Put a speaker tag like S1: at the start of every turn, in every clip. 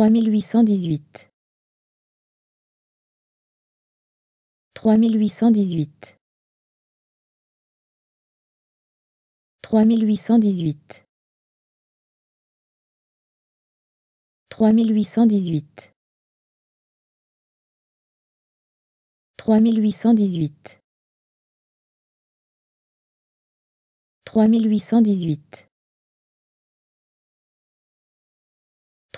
S1: 3818 3818 3818 3818 3818 3818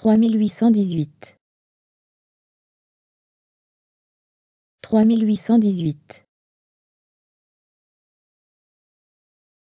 S1: 3818 3818